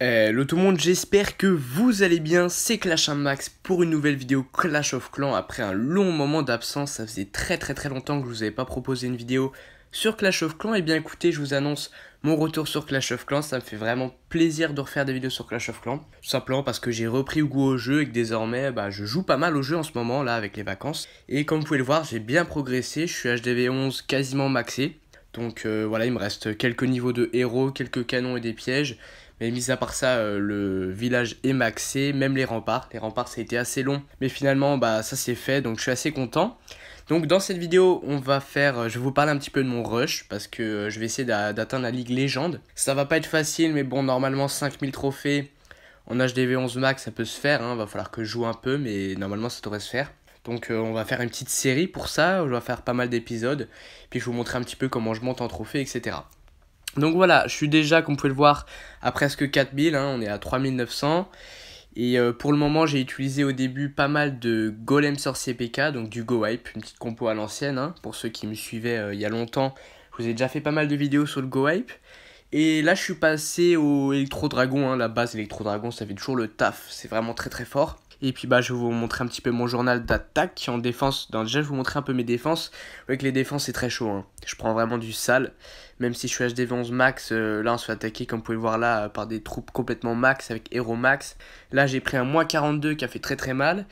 Hello euh, tout le monde, j'espère que vous allez bien, c'est Clash 1 Max pour une nouvelle vidéo Clash of Clans après un long moment d'absence, ça faisait très très très longtemps que je vous avais pas proposé une vidéo sur Clash of Clans, et eh bien écoutez je vous annonce mon retour sur Clash of Clans, ça me fait vraiment plaisir de refaire des vidéos sur Clash of Clans, tout simplement parce que j'ai repris goût au jeu et que désormais bah, je joue pas mal au jeu en ce moment là avec les vacances, et comme vous pouvez le voir j'ai bien progressé, je suis HDV11 quasiment maxé, donc euh, voilà il me reste quelques niveaux de héros, quelques canons et des pièges, mais mis à part ça, euh, le village est maxé, même les remparts. Les remparts, ça a été assez long, mais finalement, bah, ça s'est fait, donc je suis assez content. Donc dans cette vidéo, on va faire, euh, je vais vous parler un petit peu de mon rush, parce que euh, je vais essayer d'atteindre la ligue légende. Ça va pas être facile, mais bon, normalement 5000 trophées en HDV 11 max, ça peut se faire, hein, va falloir que je joue un peu, mais normalement ça devrait se faire. Donc on va faire une petite série pour ça, je vais faire pas mal d'épisodes, puis je vais vous montrer un petit peu comment je monte en trophée, etc. Donc voilà, je suis déjà, comme vous pouvez le voir, à presque 4000, hein, on est à 3900. Et euh, pour le moment, j'ai utilisé au début pas mal de Golem Sorcier PK, donc du Go Hype, une petite compo à l'ancienne. Hein. Pour ceux qui me suivaient euh, il y a longtemps, je vous ai déjà fait pas mal de vidéos sur le Go Hype. Et là, je suis passé au Electro Dragon, hein, la base Electro Dragon, ça fait toujours le taf, c'est vraiment très très fort. Et puis bah je vais vous montrer un petit peu mon journal d'attaque en défense. dans déjà je vais vous montrer un peu mes défenses. Vous voyez que les défenses c'est très chaud. Hein. Je prends vraiment du sale. Même si je suis HD 11 max, euh, là on se fait attaquer comme vous pouvez le voir là par des troupes complètement max avec héros max. Là j'ai pris un moins 42 qui a fait très très mal.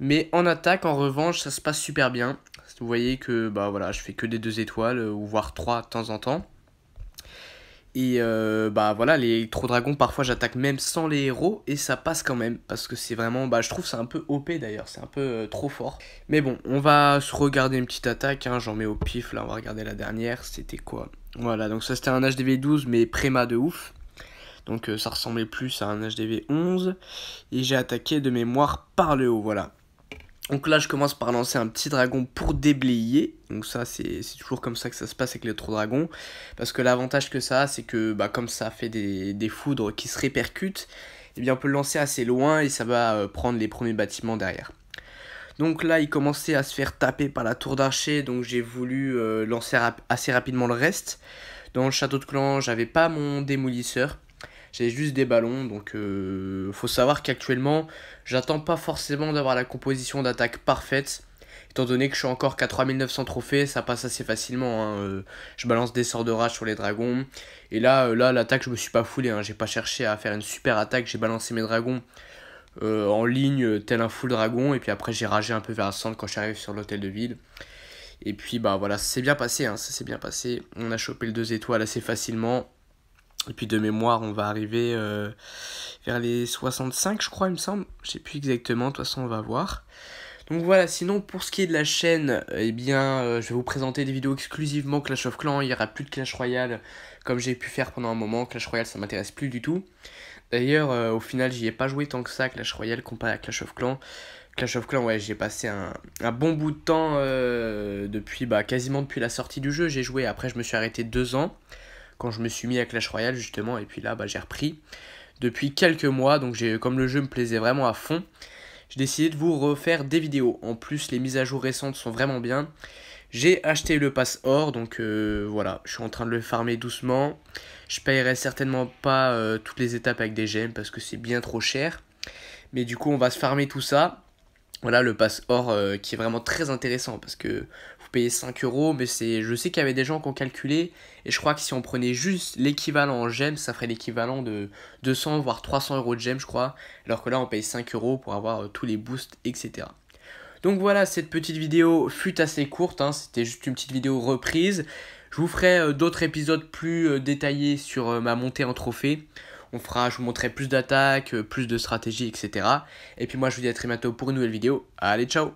Mais en attaque en revanche ça se passe super bien. Vous voyez que bah voilà je fais que des deux étoiles euh, ou voire trois de temps en temps. Et euh, bah voilà, les trop dragons, parfois j'attaque même sans les héros et ça passe quand même parce que c'est vraiment, bah je trouve c'est un peu OP d'ailleurs, c'est un peu euh, trop fort. Mais bon, on va se regarder une petite attaque, hein, j'en mets au pif là, on va regarder la dernière, c'était quoi Voilà, donc ça c'était un HDV 12 mais préma de ouf. Donc euh, ça ressemblait plus à un HDV 11 et j'ai attaqué de mémoire par le haut, voilà. Donc là, je commence par lancer un petit dragon pour déblayer. Donc ça, c'est toujours comme ça que ça se passe avec les trois dragons. Parce que l'avantage que ça a, c'est que bah, comme ça fait des, foudres qui se répercutent, et eh bien, on peut le lancer assez loin et ça va euh, prendre les premiers bâtiments derrière. Donc là, il commençait à se faire taper par la tour d'archer, donc j'ai voulu euh, lancer assez rapidement le reste. Dans le château de clan, j'avais pas mon démolisseur. J'ai juste des ballons, donc euh, faut savoir qu'actuellement, j'attends pas forcément d'avoir la composition d'attaque parfaite. Étant donné que je suis encore qu'à 3900 trophées, ça passe assez facilement. Hein, euh, je balance des sorts de rage sur les dragons. Et là, euh, là l'attaque, je me suis pas foulé. Hein, j'ai pas cherché à faire une super attaque. J'ai balancé mes dragons euh, en ligne tel un full dragon. Et puis après, j'ai ragé un peu vers le centre quand j'arrive sur l'hôtel de ville. Et puis bah voilà, c'est bien passé, hein, ça s'est bien passé. On a chopé le 2 étoiles assez facilement. Et puis de mémoire, on va arriver euh, vers les 65, je crois, il me semble. Je sais plus exactement, de toute façon, on va voir. Donc voilà, sinon pour ce qui est de la chaîne, euh, eh bien euh, je vais vous présenter des vidéos exclusivement Clash of Clans, il n'y aura plus de Clash Royale comme j'ai pu faire pendant un moment, Clash Royale ça m'intéresse plus du tout. D'ailleurs au final j'y ai pas joué tant que ça Clash Royale comparé à Clash of Clans. Clash of Clans ouais j'ai passé un, bon bout de temps depuis bah, quasiment depuis la sortie du jeu, j'ai joué après je me suis arrêté deux ans quand je me suis mis à Clash Royale justement, et puis là bah, j'ai repris depuis quelques mois, donc comme le jeu me plaisait vraiment à fond, j'ai décidé de vous refaire des vidéos. En plus, les mises à jour récentes sont vraiment bien. J'ai acheté le pass or, donc euh, voilà, je suis en train de le farmer doucement. Je paierai certainement pas euh, toutes les étapes avec des gemmes parce que c'est bien trop cher. Mais du coup, on va se farmer tout ça. Voilà, le pass or euh, qui est vraiment très intéressant parce que payer 5 euros, mais c'est, je sais qu'il y avait des gens qui ont calculé, et je crois que si on prenait juste l'équivalent en gemmes, ça ferait l'équivalent de 200 voire 300 euros de gemmes, je crois, alors que là on paye 5 euros pour avoir euh, tous les boosts, etc. Donc voilà, cette petite vidéo fut assez courte, hein, c'était juste une petite vidéo reprise. Je vous ferai euh, d'autres épisodes plus euh, détaillés sur ma montée en trophée. On fera, je vous montrerai plus d'attaques, plus de stratégies, etc. Et puis moi je vous dis à très bientôt pour une nouvelle vidéo. Allez, ciao